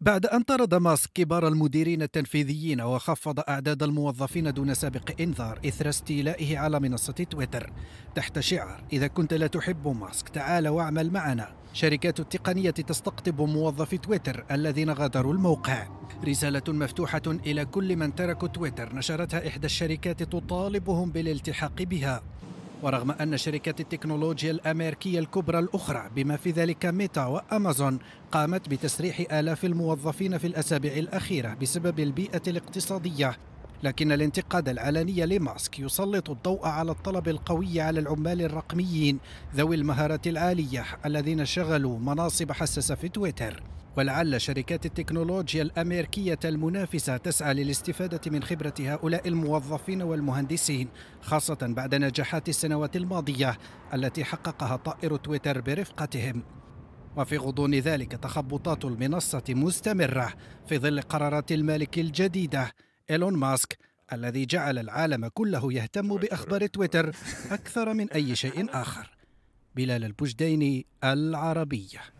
بعد أن طرد ماسك كبار المديرين التنفيذيين وخفض أعداد الموظفين دون سابق إنذار إثر استيلائه على منصة تويتر تحت شعار إذا كنت لا تحب ماسك تعال واعمل معنا شركات التقنية تستقطب موظفي تويتر الذين غادروا الموقع رسالة مفتوحة إلى كل من تركوا تويتر نشرتها إحدى الشركات تطالبهم بالالتحاق بها ورغم أن شركات التكنولوجيا الأمريكية الكبرى الأخرى بما في ذلك ميتا وأمازون قامت بتسريح آلاف الموظفين في الأسابيع الأخيرة بسبب البيئة الاقتصادية لكن الانتقاد العلني لماسك يسلط الضوء على الطلب القوي على العمال الرقميين ذوي المهارات العالية الذين شغلوا مناصب حساسة في تويتر ولعل شركات التكنولوجيا الامريكيه المنافسه تسعى للاستفاده من خبره هؤلاء الموظفين والمهندسين خاصه بعد نجاحات السنوات الماضيه التي حققها طائر تويتر برفقتهم وفي غضون ذلك تخبطات المنصه مستمره في ظل قرارات المالك الجديده ايلون ماسك الذي جعل العالم كله يهتم باخبار تويتر اكثر من اي شيء اخر بلال البجديني العربيه